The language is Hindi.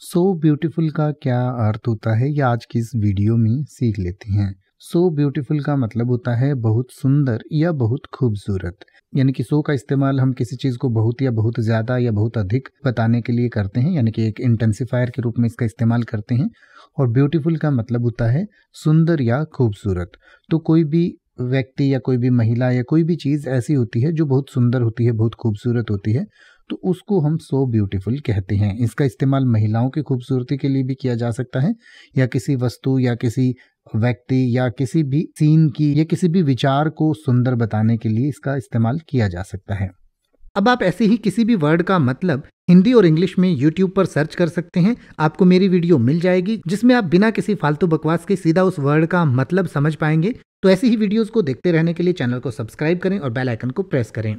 सो so ब्यूटीफुल का क्या अर्थ होता है ये आज की इस वीडियो में सीख लेते हैं सो so ब्यूटीफुल का मतलब होता है बहुत सुंदर या बहुत खूबसूरत यानी कि सो का इस्तेमाल हम किसी चीज़ को बहुत या बहुत ज़्यादा या बहुत अधिक बताने के लिए करते हैं यानी कि एक इंटेंसिफायर के रूप में इसका इस्तेमाल करते हैं और ब्यूटीफुल का मतलब होता है सुंदर या खूबसूरत तो कोई भी व्यक्ति या कोई भी महिला या कोई भी चीज़ ऐसी होती है जो बहुत सुंदर होती है बहुत खूबसूरत होती है तो उसको हम सो ब्यूटीफुल कहते हैं इसका इस्तेमाल महिलाओं की खूबसूरती के लिए भी किया जा सकता है या किसी वस्तु या किसी व्यक्ति या किसी भी सीन की या किसी भी विचार को सुंदर बताने के लिए इसका इस्तेमाल किया जा सकता है अब आप ऐसे ही किसी भी वर्ड का मतलब हिंदी और इंग्लिश में यूट्यूब पर सर्च कर सकते हैं आपको मेरी वीडियो मिल जाएगी जिसमें आप बिना किसी फालतू बकवास के सीधा उस वर्ड का मतलब समझ पाएंगे तो ऐसी ही वीडियोस को देखते रहने के लिए चैनल को सब्सक्राइब करें और बेल आइकन को प्रेस करें